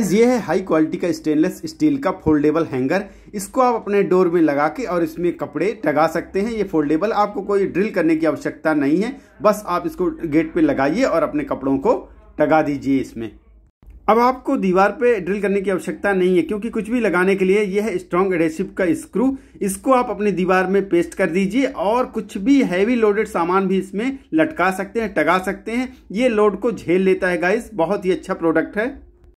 ये है high quality का स्टेनलेस स्टील का फोल्डेबल हैंगर इसको आप अपने डोर में लगा के और इसमें कपड़े टगा सकते हैं ये फोल्डेबल आपको कोई ड्रिल करने की आवश्यकता नहीं है बस आप इसको गेट पे लगाइए और अपने कपड़ों को टगा दीजिए इसमें अब आपको दीवार पे ड्रिल करने की आवश्यकता नहीं है क्योंकि कुछ भी लगाने के लिए यह है स्ट्रॉन्ग एडेसिव का स्क्रू इसको आप अपनी दीवार में पेस्ट कर दीजिए और कुछ भी हैवी लोडेड सामान भी इसमें लटका सकते हैं टगा सकते हैं ये लोड को झेल लेता है गाइस बहुत ही अच्छा प्रोडक्ट है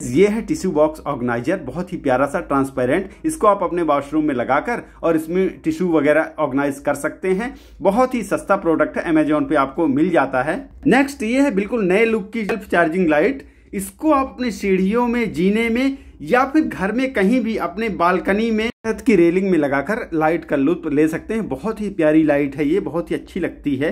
ये है टिश्यू बॉक्स ऑर्गेनाइजर बहुत ही प्यारा सा ट्रांसपेरेंट इसको आप अपने वॉशरूम में लगाकर और इसमें टिश्यू वगैरह ऑर्गेनाइज कर सकते हैं बहुत ही सस्ता प्रोडक्ट है अमेजोन पे आपको मिल जाता है नेक्स्ट ये है बिल्कुल नए लुक की सेल्फ चार्जिंग लाइट इसको आप अपने सीढ़ियों में जीने में या फिर घर में कहीं भी अपने बालकनी में छत की रेलिंग में लगाकर लाइट का लुत्फ ले सकते हैं बहुत ही प्यारी लाइट है ये बहुत ही अच्छी लगती है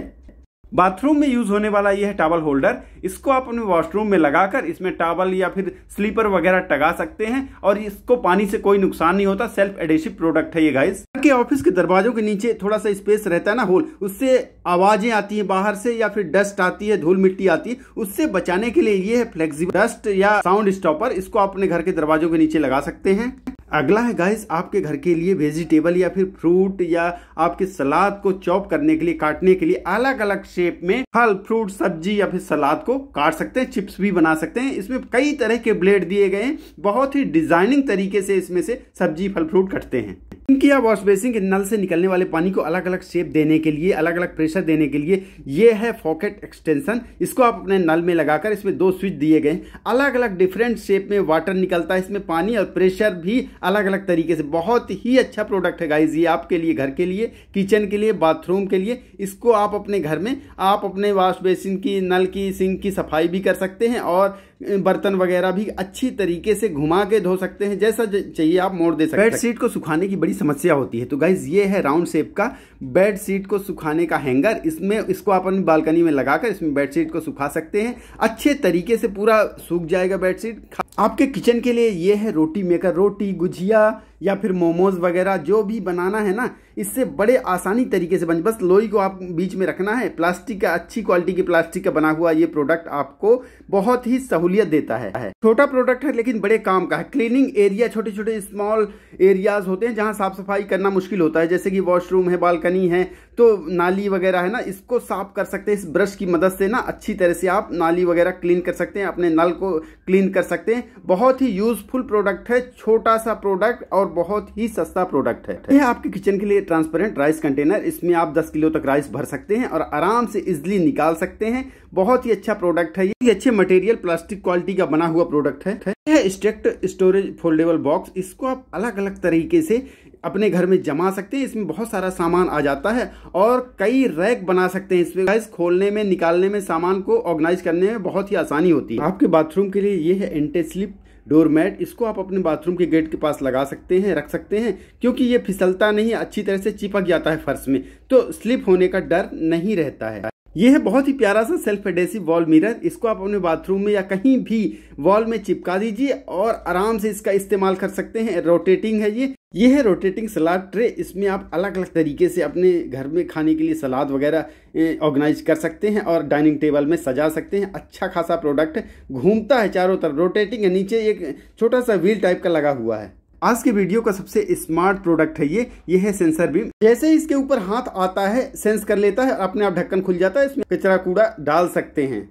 बाथरूम में यूज होने वाला यह टावल होल्डर इसको आप अपने वॉशरूम में लगाकर इसमें टावल या फिर स्लीपर वगैरह टगा सकते हैं और इसको पानी से कोई नुकसान नहीं होता सेल्फ एडेसिव प्रोडक्ट है ये गाइस के ऑफिस के दरवाजों के नीचे थोड़ा सा स्पेस रहता है ना होल उससे आवाजें आती है बाहर से या फिर डस्ट आती है धूल मिट्टी आती है उससे बचाने के लिए ये फ्लेक्सिबल डस्ट या साउंड स्टॉपर इसको आप अपने घर के दरवाजों के नीचे लगा सकते हैं अगला है गाइस आपके घर के लिए वेजिटेबल या फिर फ्रूट या आपके सलाद को चॉप करने के लिए काटने के लिए अलग अलग शेप में फल फ्रूट सब्जी या फिर सलाद को काट सकते हैं चिप्स भी बना सकते हैं इसमें कई तरह के ब्लेड दिए गए हैं बहुत ही डिजाइनिंग तरीके से इसमें से सब्जी फल फ्रूट कटते हैं इनकी या वॉश बेसिन के नल से निकलने वाले पानी को अलग अलग शेप देने के लिए अलग अलग प्रेशर देने के लिए ये है फॉकेट एक्सटेंशन इसको आप अपने नल में लगाकर इसमें दो स्विच दिए गए हैं अलग अलग डिफरेंट शेप में वाटर निकलता है इसमें पानी और प्रेशर भी अलग अलग तरीके से बहुत ही अच्छा प्रोडक्ट है गाइज ये आपके लिए घर के लिए किचन के लिए बाथरूम के लिए इसको आप अपने घर में आप अपने वॉश बेसिन की नल की सिंक की सफाई भी कर सकते हैं और बर्तन वगैरह भी अच्छी तरीके से घुमा के धो सकते हैं जैसा चाहिए आप मोड़ दे सकते हैं बेड सीट को सुखाने की बड़ी समस्या होती है तो गाइज ये है राउंड शेप का बेड सीट को सुखाने का हैंगर इसमें इसको आप अपनी बालकनी में लगाकर इसमें बेड शीट को सुखा सकते हैं अच्छे तरीके से पूरा सूख जाएगा बेड आपके किचन के लिए ये है रोटी मेकर रोटी गुजिया या फिर मोमोज़ वगैरह जो भी बनाना है ना इससे बड़े आसानी तरीके से बन बस लोई को आप बीच में रखना है प्लास्टिक का अच्छी क्वालिटी की प्लास्टिक का बना हुआ ये प्रोडक्ट आपको बहुत ही सहूलियत देता है छोटा प्रोडक्ट है लेकिन बड़े काम का है क्लीनिंग एरिया छोटे छोटे स्मॉल एरियाज होते हैं जहाँ साफ सफाई करना मुश्किल होता है जैसे कि वॉशरूम है बालकनी है तो नाली वगैरह है ना इसको साफ कर सकते हैं इस ब्रश की मदद से ना अच्छी तरह से आप नाली वगैरह क्लीन कर सकते हैं अपने नल को क्लीन कर सकते हैं बहुत ही यूजफुल प्रोडक्ट है छोटा सा प्रोडक्ट और बहुत ही सस्ता प्रोडक्ट है यह आपके किचन के लिए ट्रांसपेरेंट राइस कंटेनर इसमें आप 10 किलो तक राइस भर सकते हैं और आराम से इजिली निकाल सकते हैं बहुत ही अच्छा प्रोडक्ट है ये अच्छे मटेरियल प्लास्टिक क्वालिटी का बना हुआ प्रोडक्ट है यह स्ट्रेक्ट स्टोरेज फोल्डेबल बॉक्स इसको आप अलग अलग तरीके से अपने घर में जमा सकते हैं इसमें बहुत सारा सामान आ जाता है और कई रैक बना सकते हैं इसमें गैस खोलने में निकालने में सामान को ऑर्गेनाइज करने में बहुत ही आसानी होती है आपके बाथरूम के लिए ये है एंटे स्लिप डोरमेट इसको आप अपने बाथरूम के गेट के पास लगा सकते हैं रख सकते हैं क्योंकि ये फिसलता नहीं अच्छी तरह से चिपक जाता है फर्श में तो स्लिप होने का डर नहीं रहता है ये है बहुत ही प्यारा सा सेल्फ एडेसिव वॉल मिरर इसको आप अपने बाथरूम में या कहीं भी वॉल में चिपका दीजिए और आराम से इसका इस्तेमाल कर सकते हैं रोटेटिंग है ये ये है रोटेटिंग सलाद ट्रे इसमें आप अलग अलग तरीके से अपने घर में खाने के लिए सलाद वगैरह ऑर्गेनाइज कर सकते हैं और डाइनिंग टेबल में सजा सकते हैं अच्छा खासा प्रोडक्ट घूमता है चारों तरफ रोटेटिंग है नीचे एक छोटा सा व्हील टाइप का लगा हुआ है आज के वीडियो का सबसे स्मार्ट प्रोडक्ट है ये ये है सेंसर बीम जैसे ही इसके ऊपर हाथ आता है सेंस कर लेता है अपने आप ढक्कन खुल जाता है इसमें कचरा कूड़ा डाल सकते हैं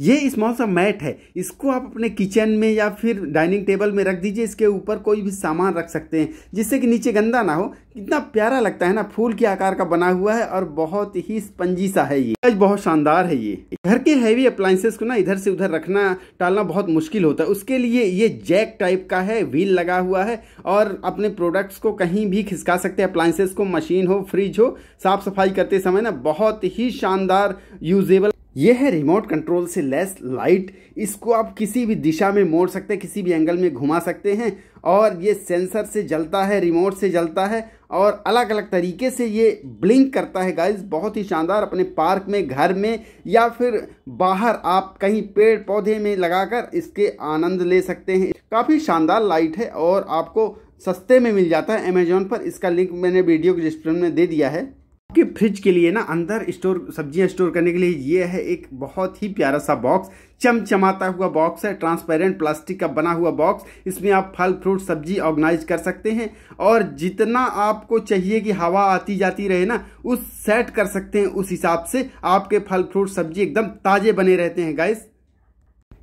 ये स्मॉल सा मैट है इसको आप अपने किचन में या फिर डाइनिंग टेबल में रख दीजिए इसके ऊपर कोई भी सामान रख सकते हैं जिससे कि नीचे गंदा ना हो कितना प्यारा लगता है ना फूल के आकार का बना हुआ है और बहुत ही स्पंजी सा है ये आज बहुत शानदार है ये घर के हैवी अप्लाइंसेस को ना इधर से उधर रखना टालना बहुत मुश्किल होता है उसके लिए ये जैक टाइप का है व्हील लगा हुआ है और अपने प्रोडक्ट्स को कहीं भी खिसका सकते हैं अप्लायसेस को मशीन हो फ्रिज हो साफ सफाई करते समय ना बहुत ही शानदार यूजेबल यह है रिमोट कंट्रोल से लेस लाइट इसको आप किसी भी दिशा में मोड़ सकते हैं किसी भी एंगल में घुमा सकते हैं और ये सेंसर से जलता है रिमोट से जलता है और अलग अलग तरीके से ये ब्लिंक करता है गाइस बहुत ही शानदार अपने पार्क में घर में या फिर बाहर आप कहीं पेड़ पौधे में लगाकर इसके आनंद ले सकते हैं काफ़ी शानदार लाइट है और आपको सस्ते में मिल जाता है अमेजोन पर इसका लिंक मैंने वीडियो के डिस्क्रिप्शन में दे दिया है आपके फ्रिज के लिए ना अंदर स्टोर सब्जियां स्टोर करने के लिए ये है एक बहुत ही प्यारा सा बॉक्स चमचमाता हुआ बॉक्स है ट्रांसपेरेंट प्लास्टिक का बना हुआ बॉक्स इसमें आप फल फ्रूट सब्जी ऑर्गेनाइज कर सकते हैं और जितना आपको चाहिए कि हवा आती जाती रहे ना उस सेट कर सकते हैं उस हिसाब से आपके फल फ्रूट सब्जी एकदम ताज़े बने रहते हैं गाइस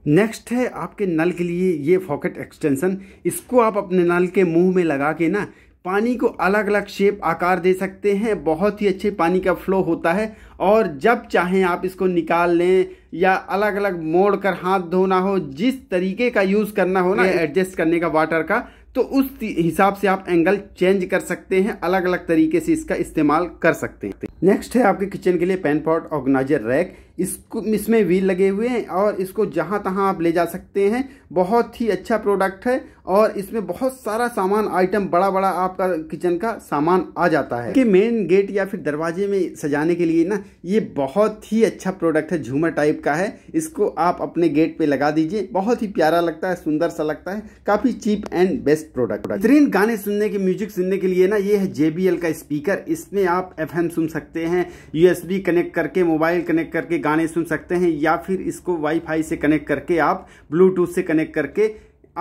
नेक्स्ट है आपके नल के लिए ये फॉकेट एक्सटेंशन इसको आप अपने नल के मुंह में लगा के ना पानी को अलग अलग शेप आकार दे सकते हैं बहुत ही अच्छे पानी का फ्लो होता है और जब चाहें आप इसको निकाल लें या अलग अलग मोड़ कर हाथ धोना हो जिस तरीके का यूज़ करना हो ना एडजस्ट करने का वाटर का तो उस हिसाब से आप एंगल चेंज कर सकते हैं अलग अलग तरीके से इसका इस्तेमाल कर सकते हैं नेक्स्ट है आपके किचन के लिए पैन पॉट ऑर्गेनाइजर रैक इसको इसमें व्हील लगे हुए हैं और इसको जहाँ तहाँ आप ले जा सकते हैं बहुत ही अच्छा प्रोडक्ट है और इसमें बहुत सारा सामान आइटम बड़ा बड़ा आपका किचन का सामान आ जाता है कि मेन गेट या फिर दरवाजे में सजाने के लिए ना ये बहुत ही अच्छा प्रोडक्ट है झूमर टाइप का है इसको आप अपने गेट पे लगा दीजिए बहुत ही प्यारा लगता है सुंदर सा लगता है काफ़ी चीप एंड बेस्ट प्रोडक्ट बेहतरीन गाने सुनने के म्यूजिक सुनने के लिए ना ये है जे का स्पीकर इसमें आप एफ सुन सकते हैं यू कनेक्ट करके मोबाइल कनेक्ट करके गाने सुन सकते हैं या फिर इसको वाईफाई से कनेक्ट करके आप ब्लूटूथ से कनेक्ट करके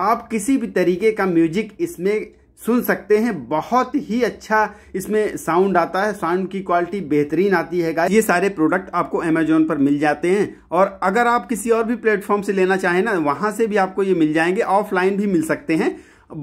आप किसी भी तरीके का म्यूजिक इसमें सुन सकते हैं बहुत ही अच्छा इसमें साउंड आता है साउंड की क्वालिटी बेहतरीन आती है ये सारे प्रोडक्ट आपको अमेजोन पर मिल जाते हैं और अगर आप किसी और भी प्लेटफॉर्म से लेना चाहें ना वहाँ से भी आपको ये मिल जाएंगे ऑफलाइन भी मिल सकते हैं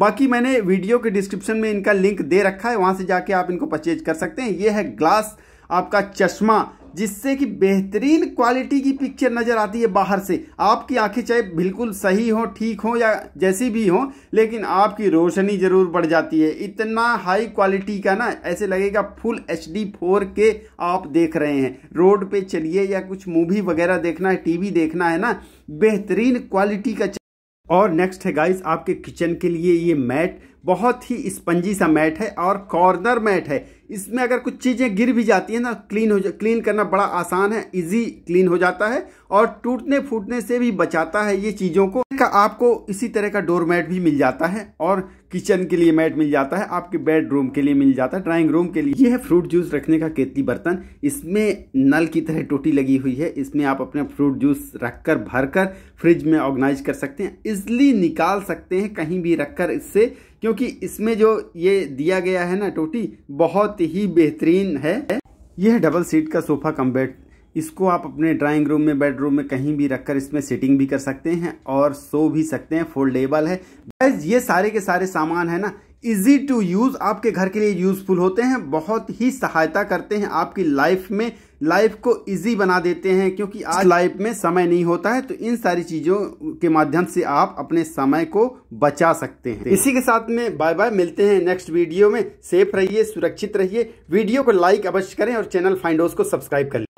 बाकी मैंने वीडियो के डिस्क्रिप्शन में इनका लिंक दे रखा है वहाँ से जाके आप इनको परचेज कर सकते हैं ये है ग्लास आपका चश्मा जिससे कि बेहतरीन क्वालिटी की पिक्चर नज़र आती है बाहर से आपकी आंखें चाहे बिल्कुल सही हो ठीक हो या जैसी भी हो लेकिन आपकी रोशनी ज़रूर बढ़ जाती है इतना हाई क्वालिटी का ना ऐसे लगेगा फुल एच डी फोर के आप देख रहे हैं रोड पे चलिए या कुछ मूवी वगैरह देखना है टीवी देखना है ना बेहतरीन क्वालिटी का और नेक्स्ट है गाइस आपके किचन के लिए ये मैट बहुत ही स्पंजी सा मैट है और कॉर्नर मैट है इसमें अगर कुछ चीज़ें गिर भी जाती हैं ना क्लीन हो जा क्लीन करना बड़ा आसान है इजी क्लीन हो जाता है और टूटने फूटने से भी बचाता है ये चीज़ों को का आपको इसी तरह का डोर मैट भी मिल जाता है और किचन के लिए मैट मिल जाता है आपके बेडरूम के लिए मिल जाता है ड्राइंग रूम के लिए ये है फ्रूट जूस रखने का केतली बर्तन इसमें नल की तरह टोटी लगी हुई है इसमें आप अपने फ्रूट जूस रखकर भरकर फ्रिज में ऑर्गेनाइज कर सकते हैं इजली निकाल सकते हैं कहीं भी रखकर इससे क्योंकि इसमें जो ये दिया गया है ना टोटी बहुत ही बेहतरीन है यह डबल सीट का सोफ़ा कम बेड इसको आप अपने ड्राइंग रूम में बेडरूम में कहीं भी रखकर इसमें सेटिंग भी कर सकते हैं और सो भी सकते हैं फोल्डेबल है बस ये सारे के सारे सामान है ना इजी टू यूज़ आपके घर के लिए यूज़फुल होते हैं बहुत ही सहायता करते हैं आपकी लाइफ में लाइफ को इजी बना देते हैं क्योंकि आज लाइफ में समय नहीं होता है तो इन सारी चीज़ों के माध्यम से आप अपने समय को बचा सकते हैं इसी के साथ में बाय बाय मिलते हैं नेक्स्ट वीडियो में सेफ रहिए सुरक्षित रहिए वीडियो को लाइक अवश्य करें और चैनल फाइंडोज को सब्सक्राइब कर